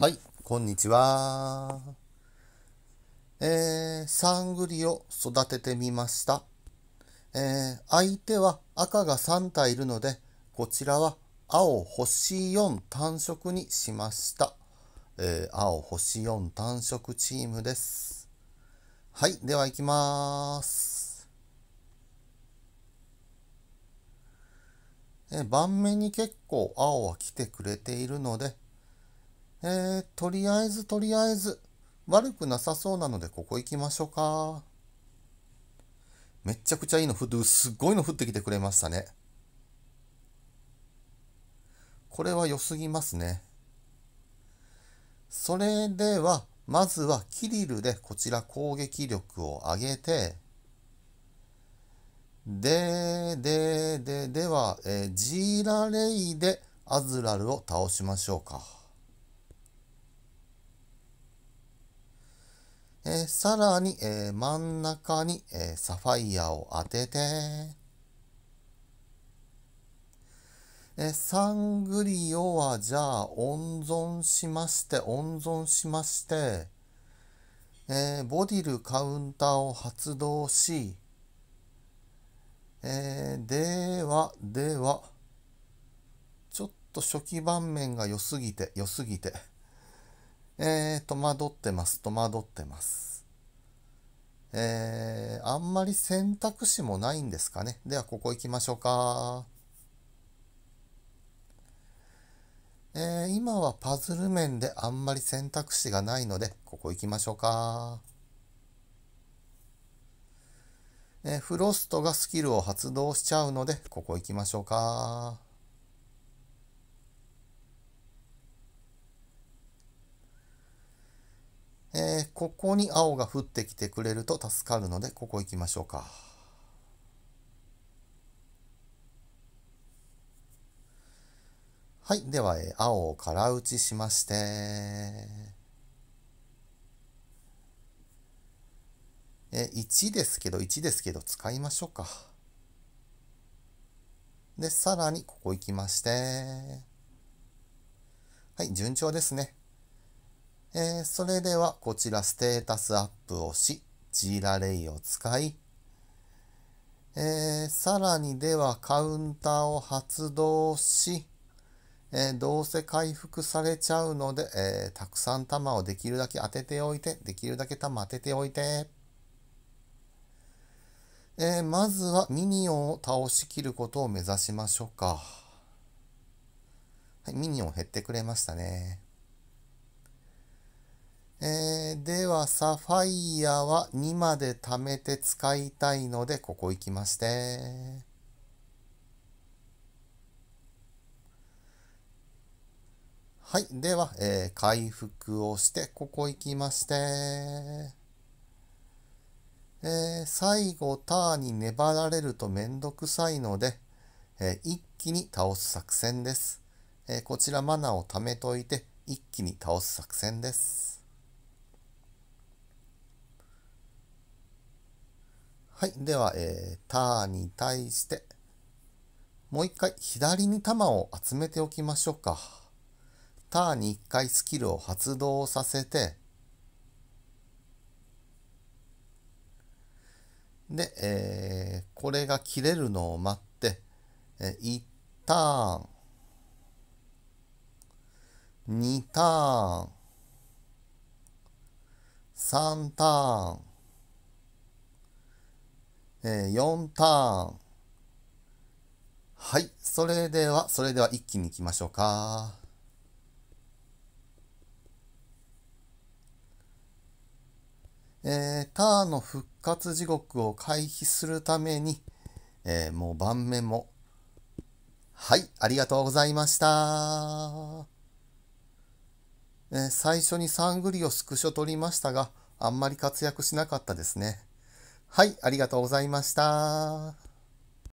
はい、こんにちは。えー、サングリを育ててみました。えー、相手は赤が3体いるので、こちらは青星4単色にしました。えー、青星4単色チームです。はい、では行きます。えー、盤面に結構青は来てくれているので、えー、とりあえずとりあえず、悪くなさそうなのでここ行きましょうか。めちゃくちゃいいの降って、すっごいの降ってきてくれましたね。これは良すぎますね。それでは、まずはキリルでこちら攻撃力を上げて、で、で、で、では、えー、ジーラレイでアズラルを倒しましょうか。えー、さらに、えー、真ん中に、えー、サファイアを当てて、えサングリオはじゃあ温存しまして、温存しまして、えボディルカウンターを発動し、えでは、では、ちょっと初期盤面が良すぎて、良すぎて。えー、戸惑ってます、戸惑ってます。えー、あんまり選択肢もないんですかね。では、ここ行きましょうか。えー、今はパズル面であんまり選択肢がないので、ここ行きましょうか。えー、フロストがスキルを発動しちゃうので、ここ行きましょうか。えー、ここに青が降ってきてくれると助かるので、ここ行きましょうか。はい。では、えー、青を空打ちしまして、え1ですけど、1ですけど、使いましょうか。で、さらに、ここ行きまして、はい、順調ですね。えー、それではこちらステータスアップをし、ジーラレイを使い、えー、さらにではカウンターを発動し、えー、どうせ回復されちゃうので、えー、たくさん弾をできるだけ当てておいて、できるだけ弾当てておいて。えー、まずはミニオンを倒しきることを目指しましょうか。はい、ミニオン減ってくれましたね。えー、では、サファイアは2まで貯めて使いたいので、ここ行きまして。はい。では、えー、回復をして、ここ行きまして。えー、最後、ターンに粘られるとめんどくさいので、えー、一気に倒す作戦です。えー、こちらマナを貯めといて、一気に倒す作戦です。はい。では、えー、ターに対して、もう一回左に球を集めておきましょうか。ターに一回スキルを発動させて、で、えー、これが切れるのを待って、えー、1ターン、2ターン、3ターン、えー、4ターン。はい。それでは、それでは一気に行きましょうか。えー、ターンの復活地獄を回避するために、えー、もう盤面も。はい。ありがとうございました。えー、最初にサングリをスクショ取りましたが、あんまり活躍しなかったですね。はい、ありがとうございました。